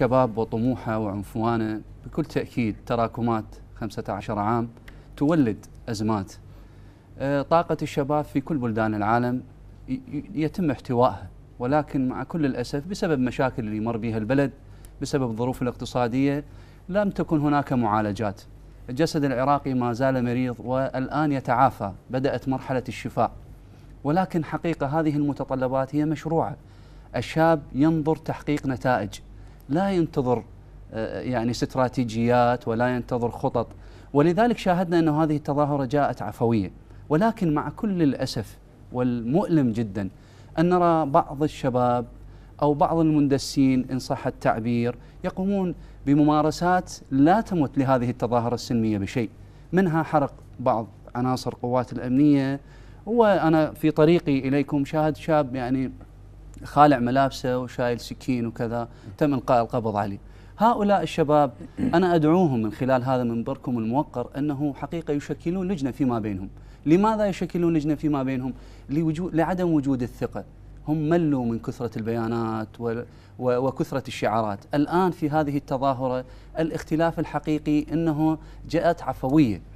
الشباب وطموحه وعنفوانه بكل تأكيد تراكمات 15 عام تولد أزمات آه، طاقة الشباب في كل بلدان العالم يتم احتوائها ولكن مع كل الأسف بسبب مشاكل اللي يمر بها البلد بسبب الظروف الاقتصادية لم تكن هناك معالجات الجسد العراقي ما زال مريض والآن يتعافى بدأت مرحلة الشفاء ولكن حقيقة هذه المتطلبات هي مشروعة الشاب ينظر تحقيق نتائج لا ينتظر آه، يعني استراتيجيات ولا ينتظر خطط ولذلك شاهدنا أن هذه التظاهرة جاءت عفوية ولكن مع كل الأسف والمؤلم جدا أن نرى بعض الشباب أو بعض المندسين إن صح التعبير يقومون بممارسات لا تمت لهذه التظاهرة السلمية بشيء منها حرق بعض عناصر قوات الأمنية وأنا في طريقي إليكم شاهد شاب يعني خالع ملابسه وشايل سكين وكذا تم القاء القبض عليه هؤلاء الشباب انا ادعوهم من خلال هذا منبركم الموقر انه حقيقه يشكلون لجنه فيما بينهم لماذا يشكلون لجنه فيما بينهم لوجود لعدم وجود الثقه هم ملوا من كثرة البيانات وكثرة الشعارات الآن في هذه التظاهرة الاختلاف الحقيقي أنه جاءت عفوية